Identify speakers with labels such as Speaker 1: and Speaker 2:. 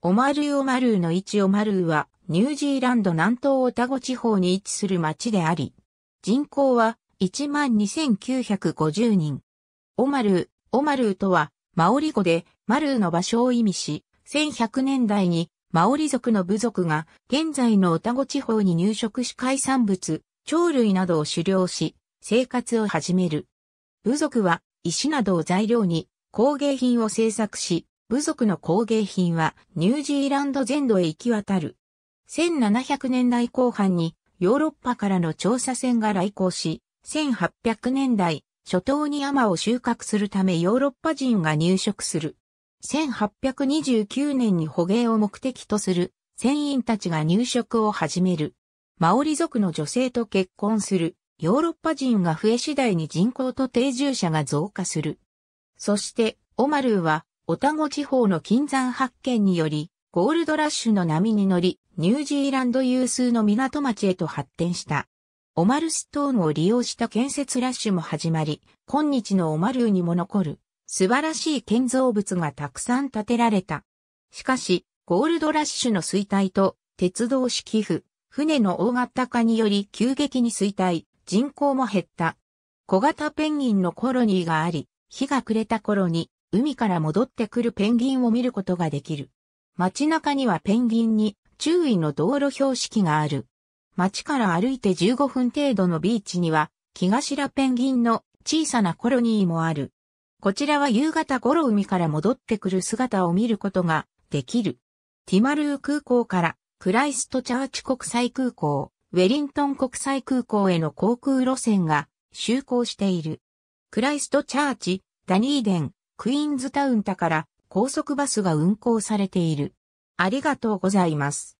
Speaker 1: オマルーオ
Speaker 2: マルーの位置オマルーはニュージーランド南東オタゴ地方に位置する町であり、人口は12,950人。オマルー、オマルーとはマオリ語でマルーの場所を意味し、1100年代にマオリ族の部族が現在のオタゴ地方に入植し海産物、鳥類などを狩猟し、生活を始める。部族は石などを材料に工芸品を製作し、部族の工芸品はニュージーランド全土へ行き渡る。1700年代後半にヨーロッパからの調査船が来航し、1800年代初頭に山を収穫するためヨーロッパ人が入植する。1829年に捕鯨を目的とする船員たちが入植を始める。マオリ族の女性と結婚する。ヨーロッパ人が増え次第に人口と定住者が増加する。そして、オマルーはオタゴ地方の金山発見により、ゴールドラッシュの波に乗り、ニュージーランド有数の港町へと発展した。オマルストーンを利用した建設ラッシュも始まり、今日のオマルーにも残る、素晴らしい建造物がたくさん建てられた。しかし、ゴールドラッシュの衰退と、鉄道式付、船の大型化により急激に衰退、人口も減った。小型ペンギンのコロニーがあり、日が暮れた頃に海から戻ってくるペンギンを見ることができる。街中にはペンギンに注意の道路標識がある。街から歩いて15分程度のビーチには、木頭ペンギンの小さなコロニーもある。こちらは夕方頃海から戻ってくる姿を見ることができる。ティマルー空港からクライストチャーチ国際空港、ウェリントン国際空港への航空路線が就航している。クライストチャーチ、ダニーデン、クイーンズタウンタから高速バスが運行されている。ありが
Speaker 1: とうございます。